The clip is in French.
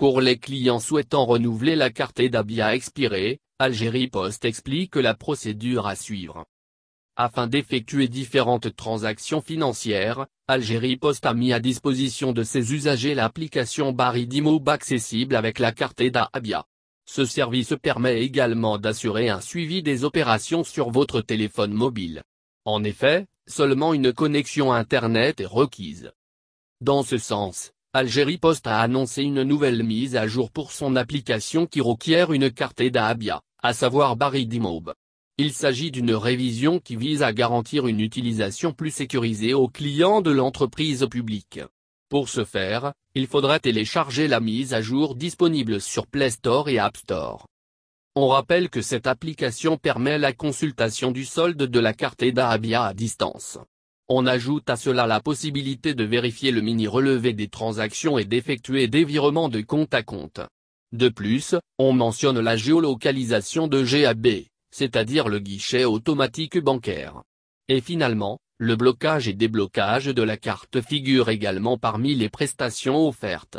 Pour les clients souhaitant renouveler la carte d'Abia expirée, Algérie Post explique la procédure à suivre. Afin d'effectuer différentes transactions financières, Algérie Post a mis à disposition de ses usagers l'application Baridimob accessible avec la carte d'Abia. Ce service permet également d'assurer un suivi des opérations sur votre téléphone mobile. En effet, seulement une connexion Internet est requise. Dans ce sens, Algérie Post a annoncé une nouvelle mise à jour pour son application qui requiert une carte Abia, à savoir Barry Il s'agit d'une révision qui vise à garantir une utilisation plus sécurisée aux clients de l'entreprise publique. Pour ce faire, il faudra télécharger la mise à jour disponible sur Play Store et App Store. On rappelle que cette application permet la consultation du solde de la carte Abia à distance. On ajoute à cela la possibilité de vérifier le mini-relevé des transactions et d'effectuer des virements de compte à compte. De plus, on mentionne la géolocalisation de GAB, c'est-à-dire le guichet automatique bancaire. Et finalement, le blocage et déblocage de la carte figure également parmi les prestations offertes.